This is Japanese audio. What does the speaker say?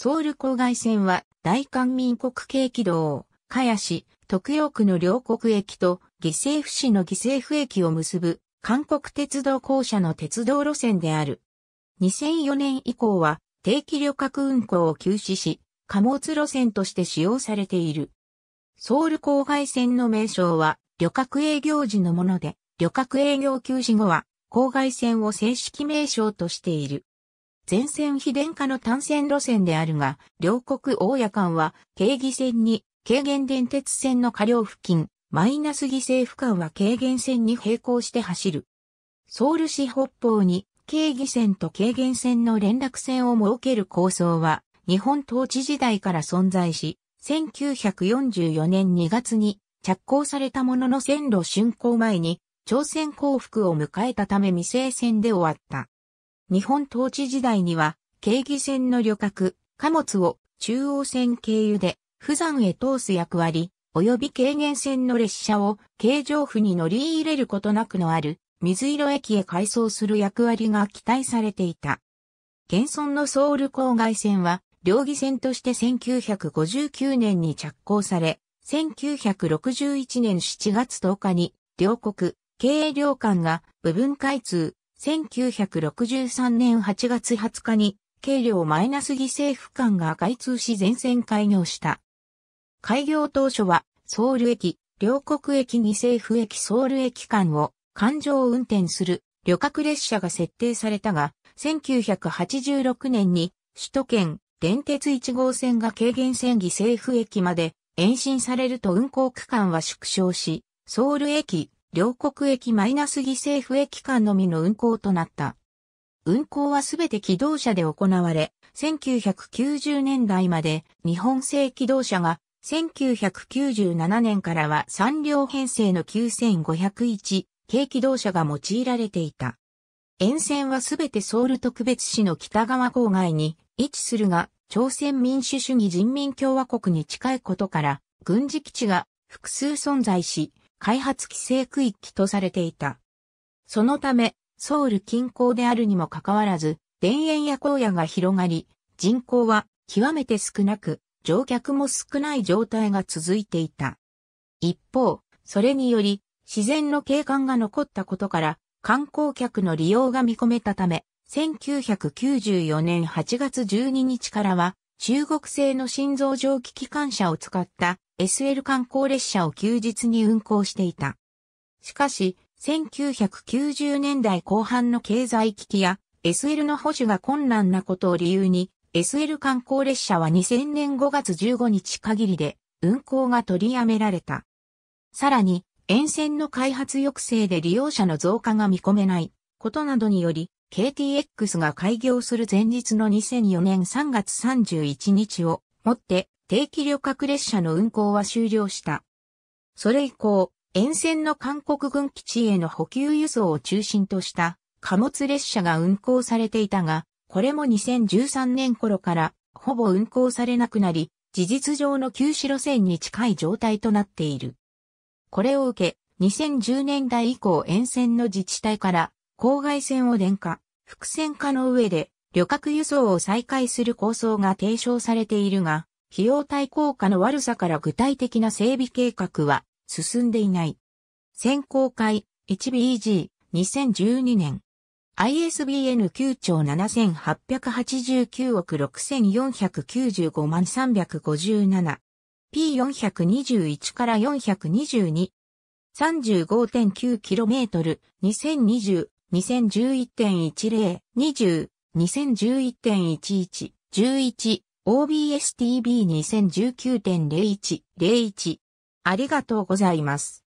ソウル郊外線は大韓民国系軌道、かやし、徳養区の両国駅と犠牲府市の犠牲府駅を結ぶ韓国鉄道公社の鉄道路線である。2004年以降は定期旅客運行を休止し、貨物路線として使用されている。ソウル郊外線の名称は旅客営業時のもので、旅客営業休止後は郊外線を正式名称としている。全線非電化の単線路線であるが、両国大谷間は、軽義線に、軽減電鉄線の下両付近、マイナス犠牲区間は軽減線に並行して走る。ソウル市北方に、軽義線と軽減線の連絡線を設ける構想は、日本統治時代から存在し、1944年2月に着工されたものの線路竣工前に朝鮮降伏を迎えたため未成線で終わった。日本統治時代には、京義線の旅客、貨物を中央線経由で、釜山へ通す役割、及び軽減線の列車を京上府に乗り入れることなくのある水色駅へ改装する役割が期待されていた。現存のソウル郊外線は、両義線として1959年に着工され、1961年7月10日に両国、経営両間が部分開通、1963年8月20日に、軽量マイナス犠牲区間が開通し全線開業した。開業当初は、ソウル駅、両国駅犠牲府駅ソウル駅間を環状運転する旅客列車が設定されたが、1986年に首都圏電鉄1号線が軽減線犠牲府駅まで延伸されると運行区間は縮小し、ソウル駅、両国駅マイナス犠牲府駅間のみの運行となった。運行はすべて機動車で行われ、1990年代まで日本製機動車が、1997年からは3両編成の9501軽機動車が用いられていた。沿線はすべてソウル特別市の北側郊外に位置するが、朝鮮民主主義人民共和国に近いことから、軍事基地が複数存在し、開発規制区域とされていた。そのため、ソウル近郊であるにもかかわらず、田園や荒野が広がり、人口は極めて少なく、乗客も少ない状態が続いていた。一方、それにより、自然の景観が残ったことから、観光客の利用が見込めたため、1994年8月12日からは、中国製の心臓蒸気機関車を使った SL 観光列車を休日に運行していた。しかし、1990年代後半の経済危機や SL の保守が困難なことを理由に、SL 観光列車は2000年5月15日限りで運行が取りやめられた。さらに、沿線の開発抑制で利用者の増加が見込めないことなどにより、KTX が開業する前日の2004年3月31日をもって定期旅客列車の運行は終了した。それ以降、沿線の韓国軍基地への補給輸送を中心とした貨物列車が運行されていたが、これも2013年頃からほぼ運行されなくなり、事実上の旧市路線に近い状態となっている。これを受け、2010年代以降沿線の自治体から郊外線を電化、複線化の上で旅客輸送を再開する構想が提唱されているが、費用対効果の悪さから具体的な整備計画は進んでいない。先行会 HBEG2012 年 ISBN 9兆7889億6495万 357P421 から 42235.9km2020 2011.10、20、2 0 1 1 1 11 OBSTV2019.0101 ありがとうございます。